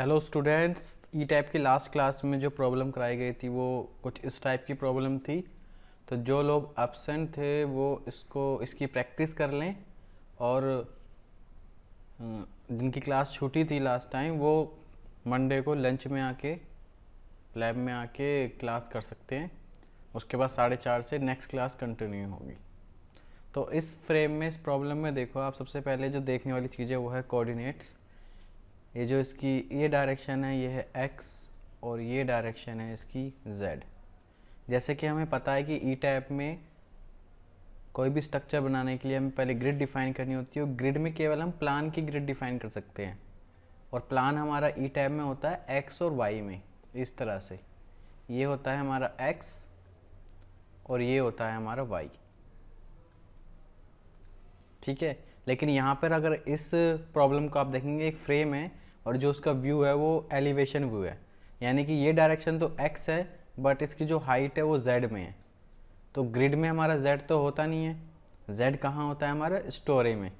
Hello students E type की last class में जो प्रॉब्लम कराई गई थी वो कुछ इस टाइप की प्रॉब्लम थी तो जो लोग एबसेंट थे वो इसको इसकी प्रैक्टिस कर लें और हम्म, जिनकी क्लास छूटी थी लास्ट टाइम वो मंडे को लंच में आके लैब में आके क्लास कर सकते हैं उसके बाद साढ़े चार से नेक्स्ट क्लास कंटिन्यू होगी तो इस फ्रेम में इस प्रॉब्लम में देखो आप सबसे पहले जो देखने वाली चीज़ें वो है कोऑर्डिनेट्स ये जो इसकी ये डायरेक्शन है ये है एक्स और ये डायरेक्शन है इसकी जेड जैसे कि हमें पता है कि ई टाइप में कोई भी स्ट्रक्चर बनाने के लिए हमें पहले ग्रिड डिफाइन करनी होती है और ग्रिड में केवल हम प्लान की ग्रिड डिफाइन कर सकते हैं और प्लान हमारा ई टाइप में होता है एक्स और वाई में इस तरह से ये होता है हमारा एक्स और ये होता है हमारा वाई ठीक है लेकिन यहाँ पर अगर इस प्रॉब्लम को आप देखेंगे एक फ्रेम है और जो उसका व्यू है वो एलिवेशन व्यू है यानी कि ये डायरेक्शन तो एक्स है बट इसकी जो हाइट है वो जेड में है तो ग्रिड में हमारा जेड तो होता नहीं है जेड कहाँ होता है हमारा स्टोरे में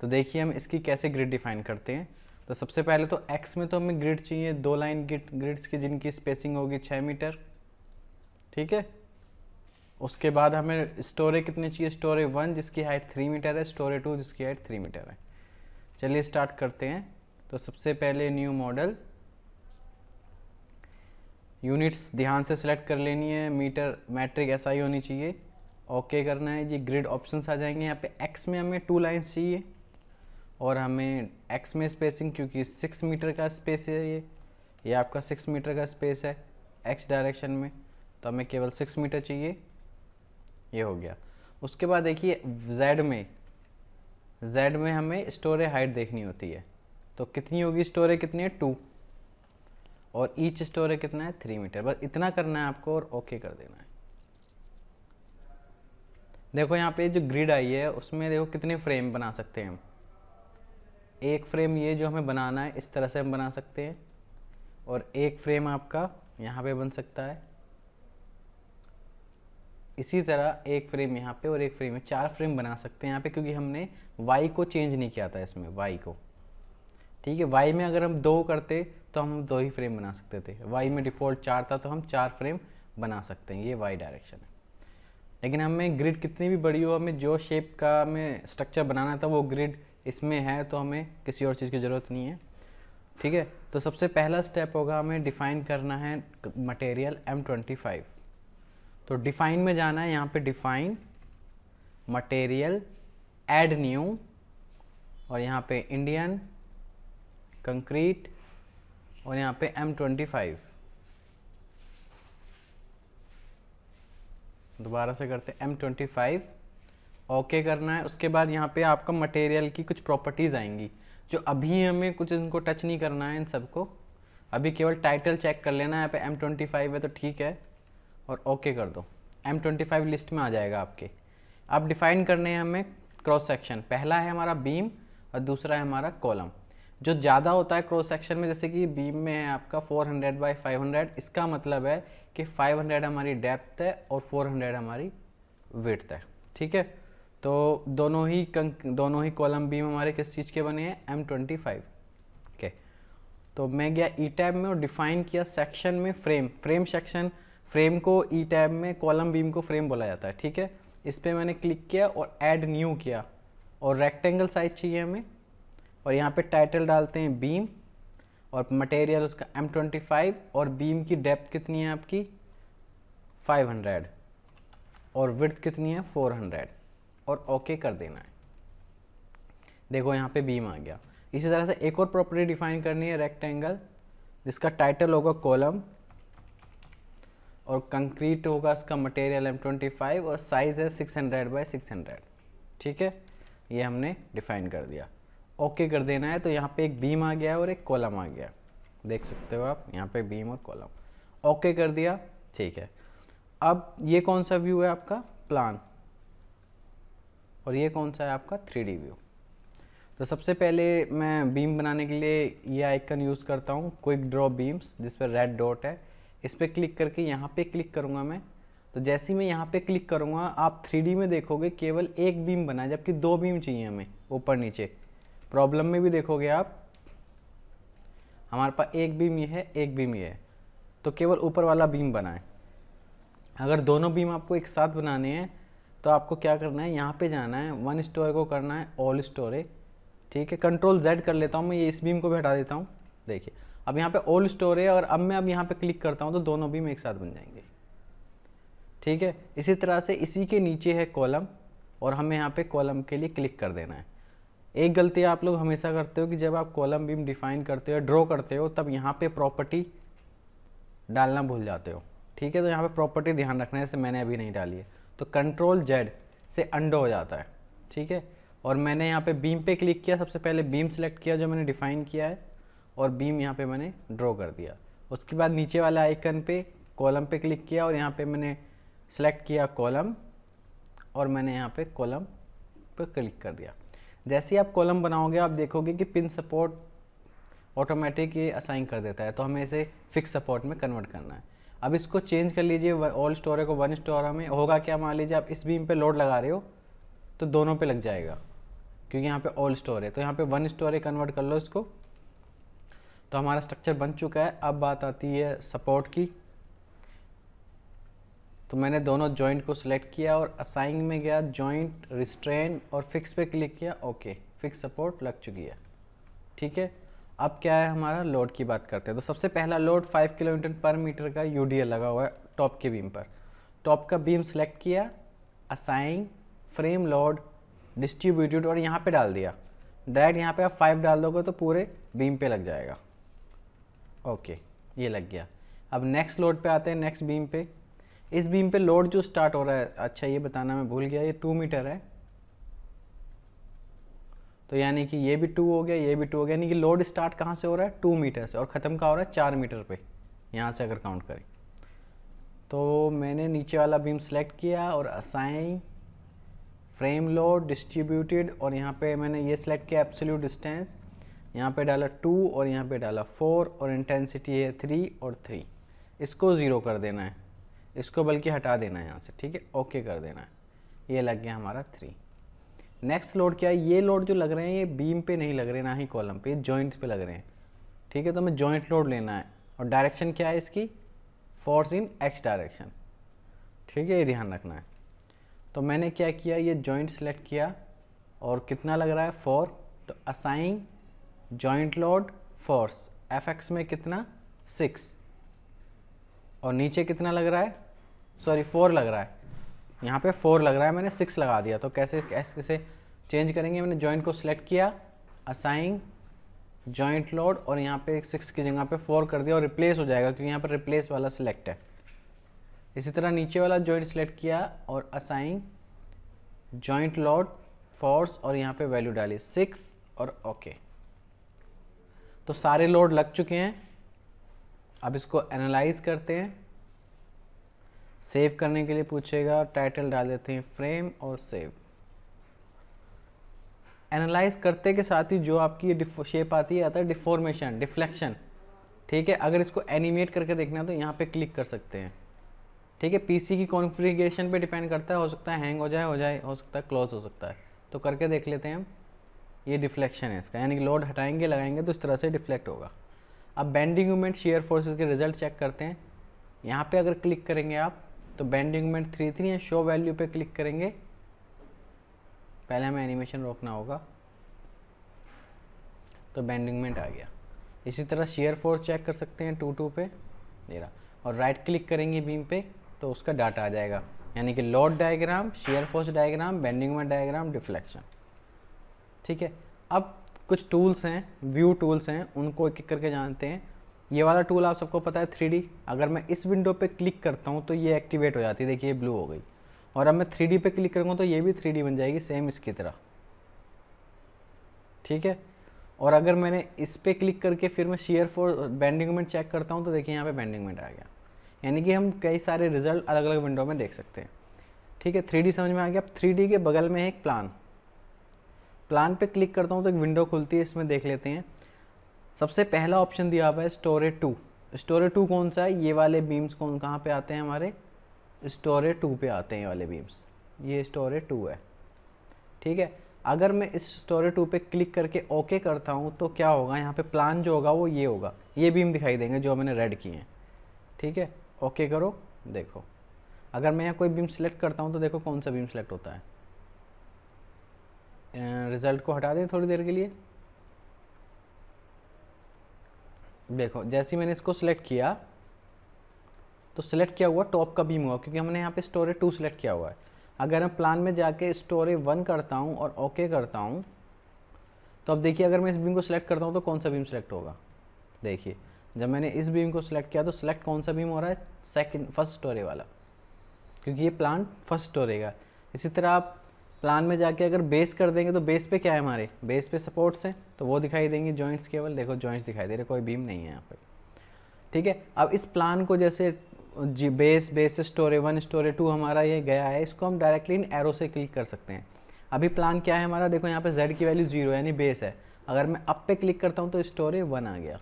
तो देखिए हम इसकी कैसे ग्रिड डिफाइन करते हैं तो सबसे पहले तो एक्स में तो हमें ग्रिड चाहिए दो लाइन ग्रिड ग्रिड्स की जिनकी स्पेसिंग होगी छः मीटर ठीक है उसके बाद हमें स्टोरे कितने चाहिए स्टोरे वन जिसकी हाइट थ्री मीटर है स्टोरे टू जिसकी हाइट थ्री मीटर है चलिए स्टार्ट करते हैं तो सबसे पहले न्यू मॉडल यूनिट्स ध्यान से सिलेक्ट कर लेनी है मीटर मैट्रिक ऐसा ही होनी चाहिए ओके करना है ये ग्रिड ऑप्शंस आ जाएंगे यहाँ पे एक्स में हमें टू लाइंस चाहिए और हमें एक्स में स्पेसिंग क्योंकि सिक्स मीटर का स्पेस है ये ये आपका सिक्स मीटर का स्पेस है एक्स डायरेक्शन में तो हमें केवल सिक्स मीटर चाहिए ये हो गया उसके बाद देखिए जेड में जेड में हमें स्टोरेज हाइट देखनी होती है तो कितनी होगी स्टोरेज कितनी है टू और ईच स्टोरेज कितना है थ्री मीटर बस इतना करना है आपको और ओके कर देना है देखो यहाँ पे जो ग्रिड आई है उसमें देखो कितने फ्रेम बना सकते हैं हम एक फ्रेम ये जो हमें बनाना है इस तरह से हम बना सकते हैं और एक फ्रेम आपका यहाँ पे बन सकता है इसी तरह एक फ्रेम यहाँ पे और एक फ्रेम चार फ्रेम बना सकते हैं यहाँ पे क्योंकि हमने वाई को चेंज नहीं किया था इसमें वाई को ठीक है वाई में अगर हम दो करते तो हम दो ही फ्रेम बना सकते थे वाई में डिफ़ॉल्ट चार था तो हम चार फ्रेम बना सकते हैं ये वाई डायरेक्शन है लेकिन हमें ग्रिड कितनी भी बड़ी हो हमें जो शेप का हमें स्ट्रक्चर बनाना था वो ग्रिड इसमें है तो हमें किसी और चीज़ की ज़रूरत नहीं है ठीक है तो सबसे पहला स्टेप होगा हमें डिफ़ाइन करना है मटेरियल एम ट्वेंटी फाइव तो डिफ़ाइन में जाना है यहाँ पे डिफ़ाइन मटेरियल एड न्यू और यहाँ पे इंडियन कंक्रीट और यहाँ पे एम ट्वेंटी फाइव दोबारा से करते हैं एम ट्वेंटी फाइव ओके करना है उसके बाद यहाँ पे आपका मटेरियल की कुछ प्रॉपर्टीज़ आएंगी जो अभी हमें कुछ इनको टच नहीं करना है इन सबको अभी केवल टाइटल चेक कर लेना है यहाँ पे एम ट्वेंटी फाइव है तो ठीक है और ओके कर दो एम ट्वेंटी फाइव लिस्ट में आ जाएगा आपके अब डिफ़ाइन करने हैं हमें क्रॉस सेक्शन पहला है हमारा बीम और दूसरा है हमारा कॉलम जो ज़्यादा होता है क्रॉस सेक्शन में जैसे कि बीम में है आपका 400 हंड्रेड बाई फाइव इसका मतलब है कि 500 हमारी डेप्थ है और 400 हमारी विड्थ है ठीक है तो दोनों ही दोनों ही कॉलम बीम हमारे किस चीज़ के बने हैं एम ट्वेंटी फाइव के तो मैं गया ई टैब में और डिफाइन किया सेक्शन में फ्रेम फ्रेम सेक्शन फ्रेम को ई टैब में कॉलम बीम को फ्रेम बोला जाता है ठीक है इस पर मैंने क्लिक किया और एड न्यू किया और रेक्टेंगल साइज चाहिए हमें और यहाँ पे टाइटल डालते हैं बीम और मटेरियल उसका एम ट्वेंटी फाइव और बीम की डेप्थ कितनी है आपकी फाइव हंड्रेड और विड्थ कितनी है फोर हंड्रेड और ओके कर देना है देखो यहाँ पे बीम आ गया इसी तरह से एक और प्रॉपर्टी डिफाइन करनी है रेक्टेंगल जिसका टाइटल होगा कॉलम और कंक्रीट होगा इसका मटेरियल एम ट्वेंटी फाइव और साइज़ है six hundred by six hundred ठीक है ये हमने डिफाइन कर दिया ओके कर देना है तो यहाँ पे एक बीम आ गया है और एक कॉलम आ गया देख सकते हो आप यहाँ पे बीम और कॉलम ओके कर दिया ठीक है अब ये कौन सा व्यू है आपका प्लान और ये कौन सा है आपका थ्री व्यू तो सबसे पहले मैं बीम बनाने के लिए ये आइकन यूज़ करता हूँ क्विक ड्रॉ बीम्स जिस पर रेड डॉट है इस पर क्लिक करके यहाँ पे क्लिक करूँगा मैं तो जैसे ही मैं यहाँ पे क्लिक करूँगा आप थ्री में देखोगे केवल एक बीम बना जबकि दो बीम चाहिए हमें ऊपर नीचे प्रॉब्लम में भी देखोगे आप हमारे पास एक बीम ये है एक बीम ये है तो केवल ऊपर वाला बीम बनाएं अगर दोनों बीम आपको एक साथ बनाने हैं तो आपको क्या करना है यहाँ पे जाना है वन स्टोर को करना है ऑल स्टोरे ठीक है कंट्रोल जेड कर लेता हूँ मैं ये इस बीम को भी हटा देता हूँ देखिए अब यहाँ पे ऑल स्टोर है और अब मैं अब यहाँ पे क्लिक करता हूँ तो दोनों बीम एक साथ बन जाएंगे ठीक है इसी तरह से इसी के नीचे है कॉलम और हमें यहाँ पे कॉलम के लिए क्लिक कर देना है एक गलती आप लोग हमेशा करते हो कि जब आप कॉलम बीम डिफाइन करते हो ड्रॉ करते हो तब यहाँ पे प्रॉपर्टी डालना भूल जाते हो ठीक है तो यहाँ पे प्रॉपर्टी ध्यान रखना है जैसे मैंने अभी नहीं डाली है तो कंट्रोल जेड से अंडो हो जाता है ठीक है और मैंने यहाँ पे बीम पे क्लिक किया सबसे पहले बीम सेलेक्ट किया जो मैंने डिफाइन किया है और बीम यहाँ पर मैंने ड्रॉ कर दिया उसके बाद नीचे वाला आइकन पर कॉलम पर क्लिक किया और यहाँ पर मैंने सेलेक्ट किया कॉलम और मैंने यहाँ पर कॉलम पर क्लिक कर दिया जैसे ही आप कॉलम बनाओगे आप देखोगे कि पिन सपोर्ट ऑटोमेटिक ये असाइन कर देता है तो हमें इसे फिक्स सपोर्ट में कन्वर्ट करना है अब इसको चेंज कर लीजिए ऑल स्टोरे को वन स्टोरा में होगा क्या मान लीजिए आप इस बीम पे लोड लगा रहे हो तो दोनों पे लग जाएगा क्योंकि यहाँ पे ऑल स्टोर है तो यहाँ पे वन स्टोरे कन्वर्ट कर लो इसको तो हमारा स्ट्रक्चर बन चुका है अब बात आती है सपोर्ट की तो मैंने दोनों जॉइंट को सिलेक्ट किया और असाइंग में गया जॉइंट रिस्ट्रेन और फिक्स पे क्लिक किया ओके फिक्स सपोर्ट लग चुकी है ठीक है अब क्या है हमारा लोड की बात करते हैं तो सबसे पहला लोड 5 किलोमीटर पर मीटर का यू लगा हुआ है टॉप के बीम पर टॉप का बीम सेलेक्ट किया असाइन फ्रेम लोड डिस्ट्रीब्यूटेड और यहाँ पर डाल दिया डायरेक्ट यहाँ पर आप फाइव डाल दोगे तो पूरे बीम पे लग जाएगा ओके ये लग गया अब नेक्स्ट लोड पे आते हैं नेक्स्ट बीम पे इस बीम पे लोड जो स्टार्ट हो रहा है अच्छा ये बताना मैं भूल गया ये टू मीटर है तो यानी कि ये भी टू हो गया ये भी टू हो गया यानी कि लोड स्टार्ट कहाँ से हो रहा है टू मीटर से और ख़त्म कहाँ हो रहा है चार मीटर पे यहाँ से अगर काउंट करें तो मैंने नीचे वाला बीम सेलेक्ट किया और असाइन फ्रेम लोड डिस्ट्रीब्यूटेड और यहाँ पे मैंने ये सिलेक्ट किया एब्सोल्यूट डिस्टेंस यहाँ पे डाला टू और यहाँ पे डाला फोर और इंटेंसिटी है थ्री और थ्री इसको ज़ीरो कर देना है इसको बल्कि हटा देना है यहाँ से ठीक है ओके कर देना है ये लग गया हमारा थ्री नेक्स्ट लोड क्या है ये लोड जो लग रहे हैं ये बीम पे नहीं लग रहे ना ही कॉलम पे जॉइंट्स पे लग रहे हैं ठीक है तो हमें जॉइंट लोड लेना है और डायरेक्शन क्या है इसकी फोर्स इन एक्स डायरेक्शन ठीक है ये ध्यान रखना है तो मैंने क्या किया ये जॉइंट सेलेक्ट किया और कितना लग रहा है फोर तो assign joint load force F X में कितना सिक्स और नीचे कितना लग रहा है सॉरी फोर लग रहा है यहाँ पे फोर लग रहा है मैंने सिक्स लगा दिया तो कैसे कैसे से चेंज करेंगे मैंने जॉइंट को सिलेक्ट किया असाइन जॉइंट लोड और यहाँ पे सिक्स की जगह पे फोर कर दिया और रिप्लेस हो जाएगा क्योंकि यहाँ पर रिप्लेस वाला सिलेक्ट है इसी तरह नीचे वाला जॉइंट सिलेक्ट किया और असाइन जॉइंट लोड फोर्स और यहाँ पे वैल्यू डाली सिक्स और ओके okay. तो सारे लोड लग चुके हैं अब इसको एनालाइज करते हैं सेव करने के लिए पूछेगा टाइटल डाल देते हैं फ्रेम और सेव एनालाइज करते के साथ ही जो आपकी शेप आती है आता है डिफॉर्मेशन डिफ्लेक्शन ठीक है अगर इसको एनिमेट करके देखना है तो यहाँ पे क्लिक कर सकते हैं ठीक है पीसी की कॉन्फ़िगरेशन पे डिपेंड करता है हो सकता है हैंग हो जाए हो जाए हो सकता है क्लोज हो सकता है तो करके देख लेते हैं हम ये डिफ्लेक्शन है इसका यानी कि लोड हटाएंगे लगाएंगे तो इस तरह से डिफ्लेक्ट होगा अब बैंडिंग मूवमेंट शेयर फोर्सेज के रिजल्ट चेक करते हैं यहाँ पे अगर क्लिक करेंगे आप तो बैंडिंग मूवमेंट थ्री थ्री या शो वैल्यू पे क्लिक करेंगे पहले हमें एनिमेशन रोकना होगा तो बैंडिंग मूवमेंट आ गया इसी तरह शेयर फोर्स चेक कर सकते हैं टू टू पे दे रहा और राइट क्लिक करेंगे बीम पे तो उसका डाटा आ जाएगा यानी कि load diagram shear force diagram bending movement diagram deflection ठीक है अब कुछ टूल्स हैं व्यू टूल्स हैं उनको एक एक करके जानते हैं ये वाला टूल आप सबको पता है थ्री अगर मैं इस विंडो पर क्लिक करता हूँ तो ये एक्टिवेट हो जाती है देखिए ब्लू हो गई और अब मैं थ्री पे क्लिक करूँगा तो ये भी थ्री बन जाएगी सेम इसकी तरह ठीक है और अगर मैंने इस पर क्लिक करके फिर मैं शेयर फॉर बैंडिंग चेक करता हूँ तो देखिए यहाँ पे बैंडिंग आ गया यानी कि हम कई सारे रिजल्ट अलग अलग विंडो में देख सकते हैं ठीक है थ्री समझ में आ गया अब थ्री के बगल में है एक प्लान प्लान पे क्लिक करता हूँ तो एक विंडो खुलती है इसमें देख लेते हैं सबसे पहला ऑप्शन दिया हुआ है स्टोरेज टू स्टोरेज टू कौन सा है ये वाले बीम्स कौन कहाँ पे आते हैं हमारे स्टोरेज टू पे आते हैं ये वाले बीम्स ये स्टोरेज टू है ठीक है अगर मैं इस स्टोरेज टू पे क्लिक करके ओके करता हूँ तो क्या होगा यहाँ पे प्लान जो होगा वो ये होगा ये बीम दिखाई देंगे जो मैंने रेड किए हैं ठीक है ओके करो देखो अगर मैं यहाँ कोई बीम सिलेक्ट करता हूँ तो देखो कौन सा बीम सेलेक्ट होता है रिज़ल्ट को हटा दें थोड़ी देर के लिए देखो जैसे ही मैंने इसको सिलेक्ट किया तो सिलेक्ट किया हुआ टॉप का बीम हुआ क्योंकि हमने यहाँ पे स्टोरेज टू सेलेक्ट किया हुआ है अगर मैं प्लान में जाके स्टोरे वन करता हूँ और ओके okay करता हूँ तो अब देखिए अगर मैं इस बीम को सिलेक्ट करता हूँ तो कौन सा बीम सेलेक्ट होगा देखिए जब मैंने इस बीम को सिलेक्ट किया तो सिलेक्ट कौन सा बीम हो रहा है सेकेंड फर्स्ट स्टोरे वाला क्योंकि ये प्लान फर्स्ट स्टोरे का इसी तरह आप प्लान में जाके अगर बेस कर देंगे तो बेस पे क्या है हमारे बेस पे सपोर्ट्स हैं तो वो दिखाई देंगे जॉइंट्स केवल देखो जॉइंट्स दिखाई दे रहे कोई बीम नहीं है यहाँ पर ठीक है अब इस प्लान को जैसे G base base storey one storey two हमारा ये गया है इसको हम डायरेक्टली इन एरो से क्लिक कर सकते हैं अभी प्लान क्या है हमारा देखो यहाँ पे जेड की वैल्यू जीरो यानी बेस है अगर मैं अप पे क्लिक करता हूँ तो स्टोरे वन आ गया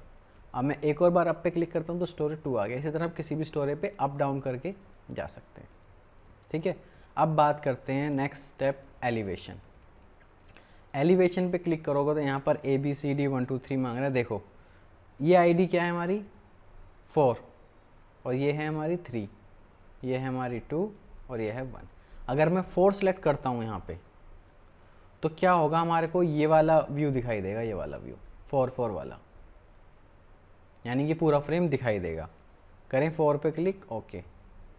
अब मैं एक और बार अप पे क्लिक करता हूँ तो स्टोरे टू आ गया इसी तरह आप किसी भी स्टोरे पे अप डाउन करके जा सकते हैं ठीक है अब बात करते हैं नेक्स्ट स्टेप एलिवेशन एलिवेशन पे क्लिक करोगे तो यहाँ पर A B C D one two three मांग रहा है देखो ये आईडी क्या है हमारी फोर और ये है हमारी थ्री ये है हमारी टू और ये है वन अगर मैं फोर सेलेक्ट करता हूँ यहाँ पे तो क्या होगा हमारे को ये वाला व्यू दिखाई देगा ये वाला व्यू फोर फोर वाला यानी कि पूरा फ्रेम दिखाई देगा करें फोर पे क्लिक ओके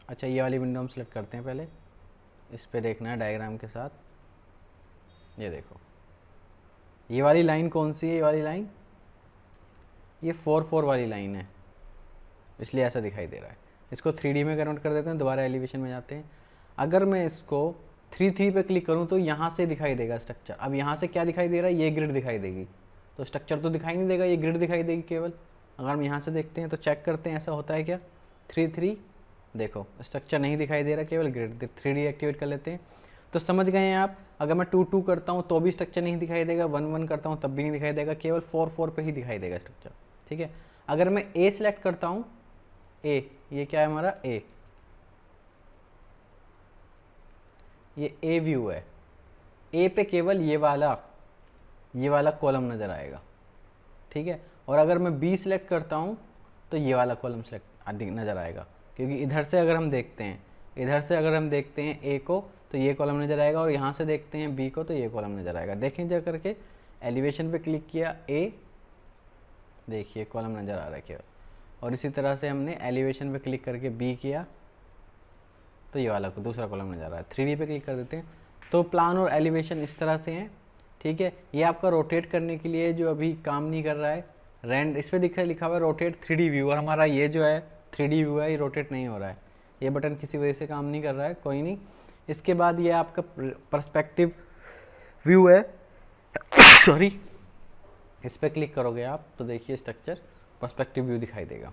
अच्छा ये वाली विंडो हम सेलेक्ट करते हैं पहले इस पर देखना है डायग्राम के साथ ये देखो ये वाली लाइन कौन सी है ये वाली लाइन ये फोर फोर वाली लाइन है इसलिए ऐसा दिखाई दे रहा है इसको थ्री में कन्वर्ट कर देते हैं दोबारा एलिवेशन में जाते हैं अगर मैं इसको थ्री थ्री पर क्लिक करूँ तो यहाँ से दिखाई देगा स्ट्रक्चर अब यहाँ से क्या दिखाई दे रहा है ये ग्रिड दिखाई देगी तो स्ट्रक्चर तो दिखाई नहीं देगा ये ग्रिड दिखाई देगी केवल अगर हम यहाँ से देखते हैं तो चेक करते हैं ऐसा होता है क्या थ्री थ्री देखो स्ट्रक्चर नहीं दिखाई दे रहा केवल ग्रिड थ्री एक्टिवेट कर लेते हैं तो समझ गए हैं आप अगर मैं टू टू करता हूँ तो भी स्ट्रक्चर नहीं दिखाई देगा वन वन करता हूँ तब भी नहीं दिखाई देगा केवल फोर फोर पर ही दिखाई देगा स्ट्रक्चर ठीक है अगर मैं ए सेलेक्ट करता हूँ ए ये क्या है हमारा ए ये ए व्यू है ए पे केवल ये वाला ये वाला कॉलम नज़र आएगा ठीक है और अगर मैं बी सिलेक्ट करता हूँ तो ये वाला कॉलम सेलेक्ट नज़र आएगा क्योंकि इधर से अगर हम देखते हैं इधर से अगर हम देखते हैं ए को तो ये कॉलम नज़र आएगा और यहाँ से देखते हैं बी को तो ये कॉलम नज़र आएगा देखें जा करके एलिवेशन पे क्लिक किया ए देखिए कॉलम नज़र आ रहा है केवल और इसी तरह से हमने एलिवेशन पे क्लिक करके बी किया तो ये वाला को दूसरा कॉलम नज़र आ रहा है थ्री पे क्लिक कर देते हैं तो प्लान और एलिवेशन इस तरह से हैं ठीक है ये आपका रोटेट करने के लिए जो अभी काम नहीं कर रहा है रैंड इस पर दिखा लिखा हुआ है रोटेट थ्री व्यू और हमारा ये जो है थ्री व्यू है ये रोटेट नहीं हो रहा है ये बटन किसी वजह से काम नहीं कर रहा है कोई नहीं इसके बाद ये आपका परस्पेक्टिव व्यू है सॉरी इस पर क्लिक करोगे आप तो देखिए स्ट्रक्चर परस्पेक्टिव व्यू दिखाई देगा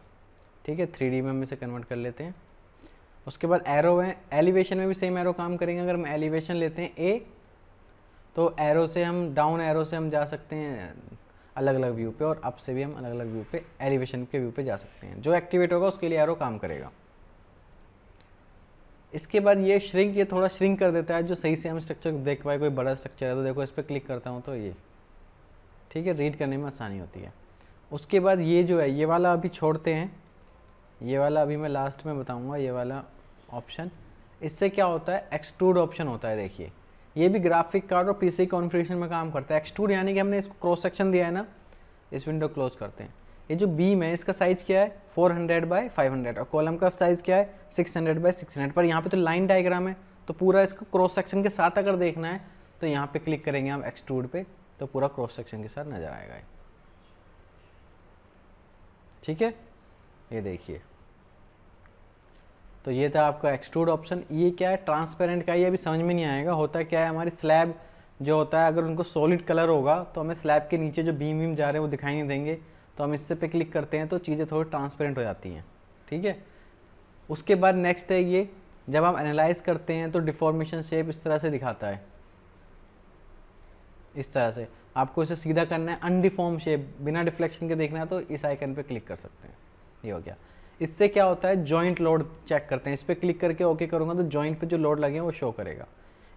ठीक है थ्री में हम इसे कन्वर्ट कर लेते हैं उसके बाद एरो है एलिवेशन में भी सेम एरो काम करेंगे अगर हम एलिवेशन लेते हैं ए तो एरो से हम डाउन एरो से हम जा सकते हैं अलग अलग व्यू पे और अप से भी हम अलग अलग व्यू पे एलिवेशन के व्यू पे जा सकते हैं जो एक्टिवेट होगा उसके लिए एरो काम करेगा इसके बाद ये श्रिंक ये थोड़ा श्रिंक कर देता है जो सही से हम स्ट्रक्चर देख पाए कोई बड़ा स्ट्रक्चर है तो देखो इस पर क्लिक करता हूँ तो ये ठीक है रीड करने में आसानी होती है उसके बाद ये जो है ये वाला अभी छोड़ते हैं ये वाला अभी मैं लास्ट में बताऊँगा ये वाला ऑप्शन इससे क्या होता है एक्सट्रूड ऑप्शन होता है देखिए ये भी ग्राफिक कार्ड और पी सी में काम करता है एक्सट्रूड यानी कि हमने इसको क्रॉस सेक्शन दिया है ना इस विंडो क्लोज करते हैं ये जो बीम है इसका साइज क्या है 400 हंड्रेड बाई फाइव और कॉलम का साइज क्या है 600 हंड्रेड बाई सिक्स पर यहाँ पे तो लाइन डायग्राम है तो पूरा इसको क्रॉस सेक्शन के साथ अगर देखना है तो यहाँ पे क्लिक करेंगे हम एक्सट्रूड पे तो पूरा क्रॉस सेक्शन के साथ नज़र आएगा ठीक है ये देखिए तो ये था आपका एक्सट्रूड ऑप्शन ये क्या है ट्रांसपेरेंट का ये अभी समझ में नहीं आएगा होता क्या है हमारी स्लैब जो होता है अगर उनको सॉलिड कलर होगा तो हमें स्लैब के नीचे जो बीम वीम जा रहे हैं वो दिखाई नहीं देंगे तो हम इससे पे क्लिक करते हैं तो चीज़ें थोड़ी ट्रांसपेरेंट हो जाती हैं ठीक है उसके बाद नेक्स्ट है ये जब हम एनालाइज करते हैं तो डिफॉर्मेशन शेप इस तरह से दिखाता है इस तरह से आपको इसे सीधा करना है अनडिफॉर्म शेप बिना डिफ्लेक्शन के देखना है तो इस आइकन पे क्लिक कर सकते हैं ये हो गया इससे क्या होता है जॉइंट लोड चेक करते हैं इस पर क्लिक करके ओके करूँगा तो जॉइंट पर जो लोड लगे हैं वो शो करेगा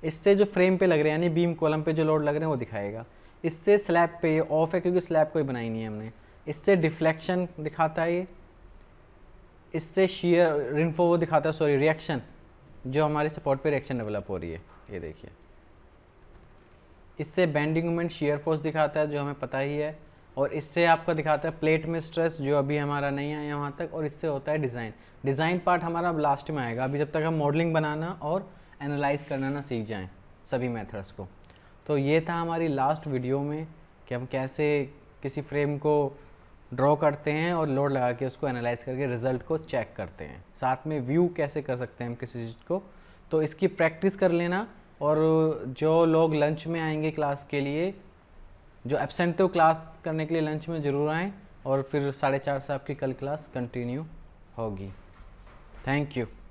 इससे जो फ्रेम पे लग रहे हैं यानी बीम कॉलम पे जो लोड लग रहे हैं वो दिखाएगा इससे स्लैब पे ऑफ है क्योंकि स्लैब कोई बनाई नहीं है हमने इससे डिफ्लेक्शन दिखाता है ये इससे शीयर रिनफो वो दिखाता है सॉरी रिएक्शन जो हमारे सपोर्ट पे रिएक्शन डेवलप हो रही है ये देखिए इससे बेंडिंग मोमेंट शेयर फोर्स दिखाता है जो हमें पता ही है और इससे आपका दिखाता है प्लेट में स्ट्रेस जो अभी हमारा नहीं आया वहाँ तक और इससे होता है डिज़ाइन डिज़ाइन पार्ट हमारा अब लास्ट में आएगा अभी जब तक हम मॉडलिंग बनाना और एनालाइज करना ना सीख जाएँ सभी मेथड्स को तो ये था हमारी लास्ट वीडियो में कि हम कैसे किसी फ्रेम को ड्रॉ करते हैं और लोड लगा के उसको एनालाइज करके रिजल्ट को चेक करते हैं साथ में व्यू कैसे कर सकते हैं हम किसी चीज़ को तो इसकी प्रैक्टिस कर लेना और जो लोग लंच में आएंगे क्लास के लिए जो एबसेंट थे वो क्लास करने के लिए लंच में ज़रूर आएँ और फिर साढ़े चार से आपकी कल क्लास कंटिन्यू होगी थैंक यू